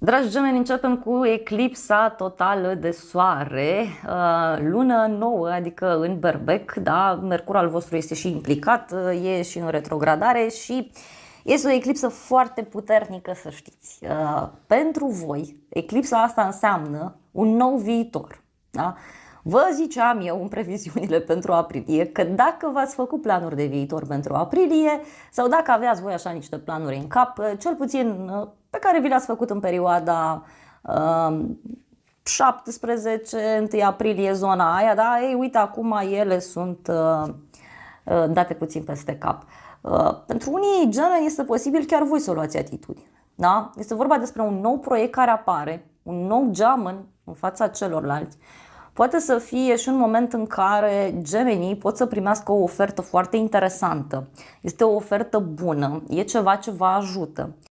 Dragi gemeni, începem cu eclipsa totală de soare, uh, lună nouă, adică în berbec, da, Mercur al vostru este și implicat, uh, e și în retrogradare și este o eclipsă foarte puternică, să știți. Uh, pentru voi, eclipsa asta înseamnă un nou viitor, da? Vă ziceam eu în previziunile pentru aprilie că dacă v-ați făcut planuri de viitor pentru aprilie sau dacă aveați voi așa niște planuri în cap, cel puțin pe care vi le-ați făcut în perioada uh, 17, 1 aprilie, zona aia, da? Ei, uite, acum ele sunt uh, uh date puțin peste cap. Uh, pentru unii genă este posibil chiar voi să luați atitudine. Da? Este vorba despre un nou proiect care apare, un nou geamăn în fața celorlalți poate să fie și un moment în care gemenii pot să primească o ofertă foarte interesantă. Este o ofertă bună, e ceva ce vă ajută.